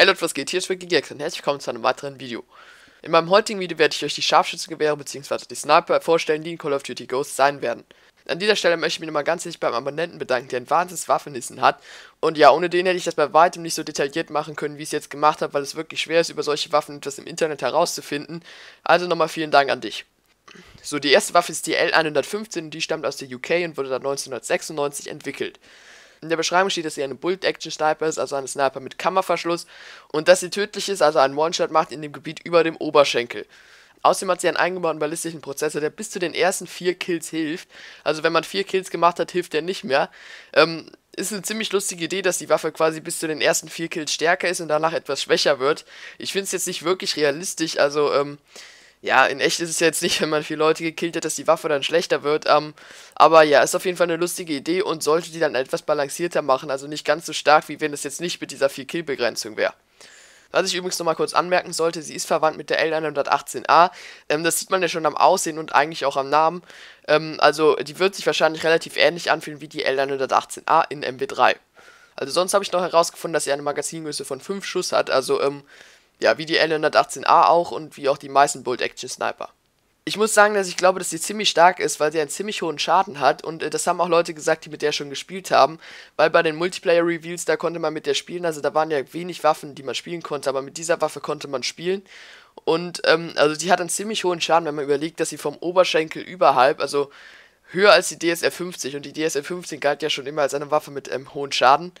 Hey Leute, was geht? Hier ist Wicky Gex und herzlich willkommen zu einem weiteren Video. In meinem heutigen Video werde ich euch die Scharfschützengewehre bzw. die Sniper vorstellen, die in Call of Duty Ghosts sein werden. An dieser Stelle möchte ich mich nochmal ganz herzlich beim Abonnenten bedanken, der ein wahnsinniges Waffenwissen hat. Und ja, ohne den hätte ich das bei weitem nicht so detailliert machen können, wie ich es jetzt gemacht habe, weil es wirklich schwer ist, über solche Waffen etwas im Internet herauszufinden. Also nochmal vielen Dank an dich. So, die erste Waffe ist die L115 und die stammt aus der UK und wurde dann 1996 entwickelt. In der Beschreibung steht, dass sie eine Bullet-Action-Sniper ist, also eine Sniper mit Kammerverschluss, und dass sie tödlich ist, also einen One-Shot macht in dem Gebiet über dem Oberschenkel. Außerdem hat sie einen eingebauten ballistischen Prozessor, der bis zu den ersten vier Kills hilft. Also wenn man vier Kills gemacht hat, hilft der nicht mehr. Ähm, ist eine ziemlich lustige Idee, dass die Waffe quasi bis zu den ersten vier Kills stärker ist und danach etwas schwächer wird. Ich finde es jetzt nicht wirklich realistisch, also ähm, ja, in echt ist es jetzt nicht, wenn man viele Leute gekillt hat, dass die Waffe dann schlechter wird. Ähm, aber ja, ist auf jeden Fall eine lustige Idee und sollte die dann etwas balancierter machen. Also nicht ganz so stark, wie wenn es jetzt nicht mit dieser 4-Kill-Begrenzung wäre. Was ich übrigens nochmal kurz anmerken sollte, sie ist verwandt mit der l 918 a Ähm, das sieht man ja schon am Aussehen und eigentlich auch am Namen. Ähm, also die wird sich wahrscheinlich relativ ähnlich anfühlen wie die l 918 a in MW3. Also sonst habe ich noch herausgefunden, dass sie eine Magazingröße von 5 Schuss hat. Also ähm, ja, wie die L118A auch und wie auch die meisten Bolt Action Sniper. Ich muss sagen, dass ich glaube, dass sie ziemlich stark ist, weil sie einen ziemlich hohen Schaden hat und äh, das haben auch Leute gesagt, die mit der schon gespielt haben, weil bei den Multiplayer Reveals, da konnte man mit der spielen, also da waren ja wenig Waffen, die man spielen konnte, aber mit dieser Waffe konnte man spielen und ähm, also die hat einen ziemlich hohen Schaden, wenn man überlegt, dass sie vom Oberschenkel überhalb, also höher als die DSR 50 und die DSR 50 galt ja schon immer als eine Waffe mit ähm, hohen Schaden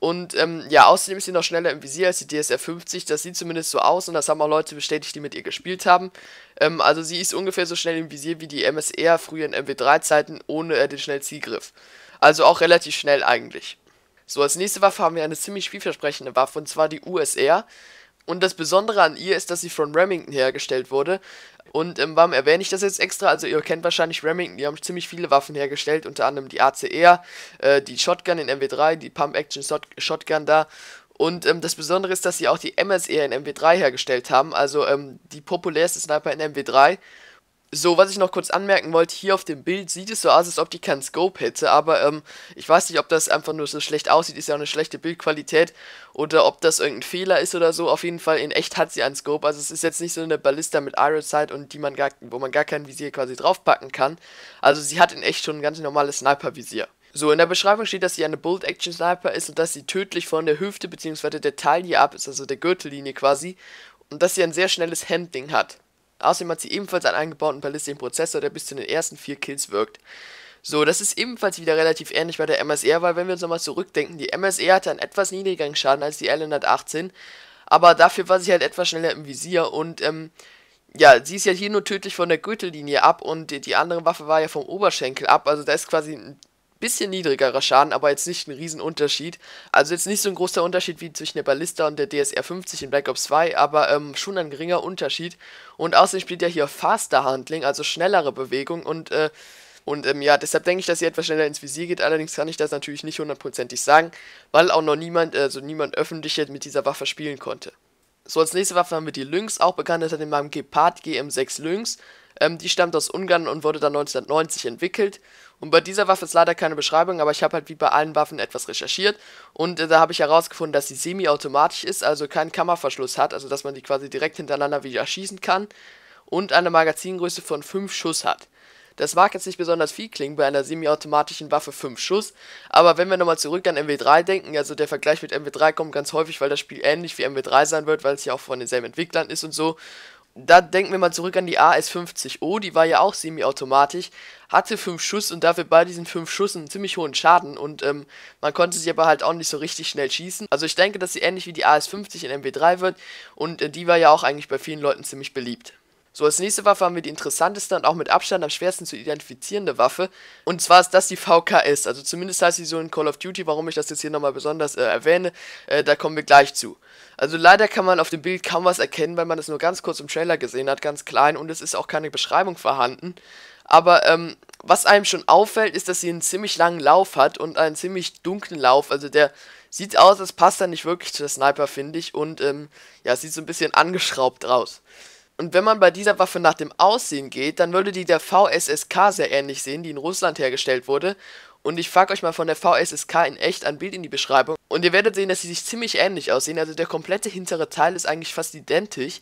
und ähm, ja, außerdem ist sie noch schneller im Visier als die DSR 50. Das sieht zumindest so aus und das haben auch Leute bestätigt, die mit ihr gespielt haben. Ähm, also sie ist ungefähr so schnell im Visier wie die MSR früher in MW3-Zeiten ohne äh, den schnellen Also auch relativ schnell eigentlich. So, als nächste Waffe haben wir eine ziemlich vielversprechende Waffe und zwar die USR. Und das Besondere an ihr ist, dass sie von Remington hergestellt wurde. Und ähm, warum erwähne ich das jetzt extra? Also ihr kennt wahrscheinlich Remington, die haben ziemlich viele Waffen hergestellt, unter anderem die ACR, äh, die Shotgun in MW3, die Pump-Action-Shotgun da. Und ähm, das Besondere ist, dass sie auch die MSR in MW3 hergestellt haben, also ähm, die populärste Sniper in MW3. So, was ich noch kurz anmerken wollte, hier auf dem Bild sieht es so aus, als ob die keinen Scope hätte, aber ähm, ich weiß nicht, ob das einfach nur so schlecht aussieht, ist ja auch eine schlechte Bildqualität oder ob das irgendein Fehler ist oder so. Auf jeden Fall, in echt hat sie einen Scope, also es ist jetzt nicht so eine Ballista mit Iron Sight und die man gar, wo man gar kein Visier quasi draufpacken kann. Also sie hat in echt schon ein ganz normales Sniper-Visier. So, in der Beschreibung steht, dass sie eine Bolt Action Sniper ist und dass sie tödlich von der Hüfte bzw. der Taille ab ist, also der Gürtellinie quasi, und dass sie ein sehr schnelles Handling hat. Außerdem hat sie ebenfalls einen eingebauten Ballistic-Prozessor, der bis zu den ersten vier Kills wirkt. So, das ist ebenfalls wieder relativ ähnlich bei der MSR, weil wenn wir uns nochmal zurückdenken, die MSR hatte einen etwas niedrigeren Schaden als die L118, aber dafür war sie halt etwas schneller im Visier und ähm, ja, sie ist ja hier nur tödlich von der Gürtellinie ab und die, die andere Waffe war ja vom Oberschenkel ab, also da ist quasi ein bisschen niedrigerer Schaden, aber jetzt nicht ein Riesenunterschied. Also jetzt nicht so ein großer Unterschied wie zwischen der Ballista und der DSR 50 in Black Ops 2, aber ähm, schon ein geringer Unterschied. Und außerdem spielt ja hier Faster Handling, also schnellere Bewegung und äh, und ähm, ja, deshalb denke ich, dass sie etwas schneller ins Visier geht. Allerdings kann ich das natürlich nicht hundertprozentig sagen, weil auch noch niemand, also niemand öffentlich mit dieser Waffe spielen konnte. So, als nächste Waffe haben wir die Lynx, auch bekannt unter dem Namen Gepard GM6 Lynx. Ähm, die stammt aus Ungarn und wurde dann 1990 entwickelt und bei dieser Waffe ist leider keine Beschreibung, aber ich habe halt wie bei allen Waffen etwas recherchiert. Und äh, da habe ich herausgefunden, dass sie semi-automatisch ist, also keinen Kammerverschluss hat, also dass man die quasi direkt hintereinander wieder schießen kann. Und eine Magazingröße von 5 Schuss hat. Das mag jetzt nicht besonders viel klingen bei einer semiautomatischen Waffe 5 Schuss, aber wenn wir nochmal zurück an MW3 denken, also der Vergleich mit MW3 kommt ganz häufig, weil das Spiel ähnlich wie MW3 sein wird, weil es ja auch von denselben Entwicklern ist und so da denken wir mal zurück an die AS50O, die war ja auch semi-automatisch, hatte 5 Schuss und dafür bei diesen 5 Schuss einen ziemlich hohen Schaden und ähm, man konnte sie aber halt auch nicht so richtig schnell schießen. Also ich denke, dass sie ähnlich wie die AS50 in mw 3 wird und äh, die war ja auch eigentlich bei vielen Leuten ziemlich beliebt. So, als nächste Waffe haben wir die interessanteste und auch mit Abstand am schwersten zu identifizierende Waffe. Und zwar ist das die VKS. Also zumindest heißt sie so in Call of Duty, warum ich das jetzt hier nochmal besonders äh, erwähne, äh, da kommen wir gleich zu. Also leider kann man auf dem Bild kaum was erkennen, weil man es nur ganz kurz im Trailer gesehen hat, ganz klein. Und es ist auch keine Beschreibung vorhanden. Aber ähm, was einem schon auffällt, ist, dass sie einen ziemlich langen Lauf hat und einen ziemlich dunklen Lauf. Also der sieht aus, als passt er nicht wirklich zu der Sniper, finde ich. Und ähm, ja, sieht so ein bisschen angeschraubt raus. Und wenn man bei dieser Waffe nach dem Aussehen geht, dann würde die der VSSK sehr ähnlich sehen, die in Russland hergestellt wurde. Und ich packe euch mal von der VSSK in echt ein Bild in die Beschreibung. Und ihr werdet sehen, dass sie sich ziemlich ähnlich aussehen. Also der komplette hintere Teil ist eigentlich fast identisch.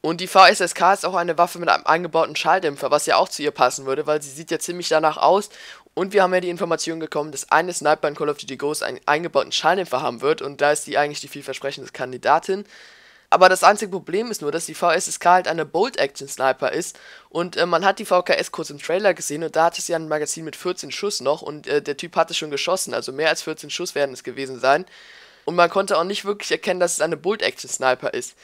Und die VSSK ist auch eine Waffe mit einem eingebauten Schalldämpfer, was ja auch zu ihr passen würde, weil sie sieht ja ziemlich danach aus. Und wir haben ja die Information bekommen, dass eine Sniper in Call of Duty Ghost einen eingebauten Schalldämpfer haben wird. Und da ist die eigentlich die vielversprechende Kandidatin. Aber das einzige Problem ist nur, dass die VSSK halt eine Bolt-Action-Sniper ist und äh, man hat die VKS kurz im Trailer gesehen und da hatte sie ein Magazin mit 14 Schuss noch und äh, der Typ hatte schon geschossen, also mehr als 14 Schuss werden es gewesen sein. Und man konnte auch nicht wirklich erkennen, dass es eine Bolt-Action-Sniper ist.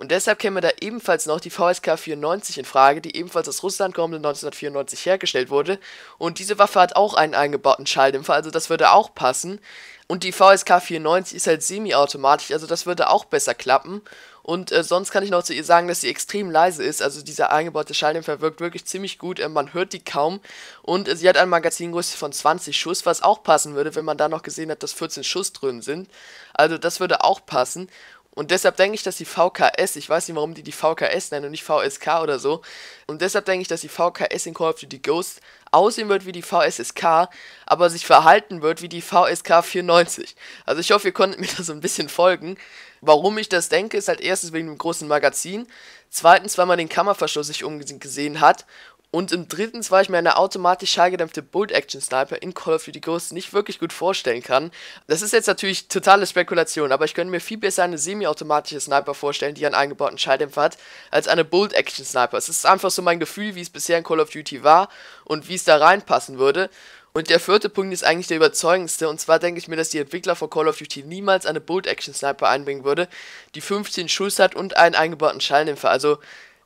Und deshalb käme da ebenfalls noch die VSK 94 in Frage, die ebenfalls aus Russland kommt und 1994 hergestellt wurde. Und diese Waffe hat auch einen eingebauten Schalldämpfer, also das würde auch passen. Und die VSK 94 ist halt semi-automatisch, also das würde auch besser klappen. Und äh, sonst kann ich noch zu ihr sagen, dass sie extrem leise ist. Also dieser eingebaute Schalldämpfer wirkt wirklich ziemlich gut. Äh, man hört die kaum. Und äh, sie hat eine Magazingröße von 20 Schuss, was auch passen würde, wenn man da noch gesehen hat, dass 14 Schuss drin sind. Also das würde auch passen. Und deshalb denke ich, dass die VKS, ich weiß nicht, warum die die VKS nennen und nicht VSK oder so. Und deshalb denke ich, dass die VKS in Call of Duty Ghost aussehen wird wie die VSSK, aber sich verhalten wird wie die VSK 94. Also ich hoffe, ihr konntet mir da so ein bisschen folgen. Warum ich das denke, ist halt erstens wegen dem großen Magazin, zweitens, weil man den Kammerverschluss nicht umgesehen hat und im dritten, weil ich mir eine automatisch schallgedämpfte Bolt-Action-Sniper in Call of Duty Ghosts nicht wirklich gut vorstellen kann. Das ist jetzt natürlich totale Spekulation, aber ich könnte mir viel besser eine semi-automatische Sniper vorstellen, die einen eingebauten Schalldämpfer hat, als eine Bolt-Action-Sniper. Es ist einfach so mein Gefühl, wie es bisher in Call of Duty war und wie es da reinpassen würde. Und der vierte Punkt ist eigentlich der überzeugendste, und zwar denke ich mir, dass die Entwickler von Call of Duty niemals eine Bolt-Action-Sniper einbringen würde, die 15 Schuss hat und einen eingebauten Schalldämpfer. Also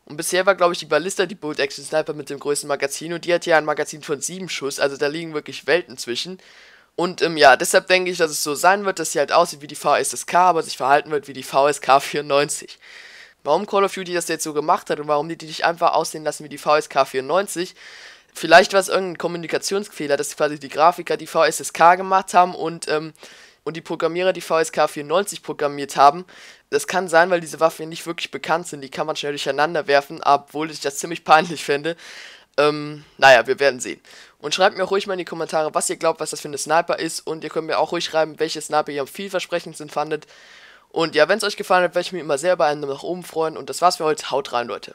und bisher war, glaube ich, die Ballista die Bolt Action Sniper mit dem größten Magazin und die hat ja ein Magazin von 7 Schuss, also da liegen wirklich Welten zwischen. Und ähm, ja, deshalb denke ich, dass es so sein wird, dass sie halt aussieht wie die VSSK, aber sich verhalten wird wie die VSK 94. Warum Call of Duty das jetzt so gemacht hat und warum die die nicht einfach aussehen lassen wie die VSK 94? Vielleicht war es irgendein Kommunikationsfehler, dass quasi die Grafiker die VSSK gemacht haben und ähm, und die Programmierer, die VSK 94 programmiert haben, das kann sein, weil diese Waffen nicht wirklich bekannt sind, die kann man schnell durcheinander werfen, obwohl ich das ziemlich peinlich fände. Ähm, naja, wir werden sehen. Und schreibt mir auch ruhig mal in die Kommentare, was ihr glaubt, was das für eine Sniper ist. Und ihr könnt mir auch ruhig schreiben, welche Sniper ihr am vielversprechendsten fandet. Und ja, wenn es euch gefallen hat, werde ich mich immer sehr über einen nach oben freuen. Und das war's für heute. Haut rein, Leute.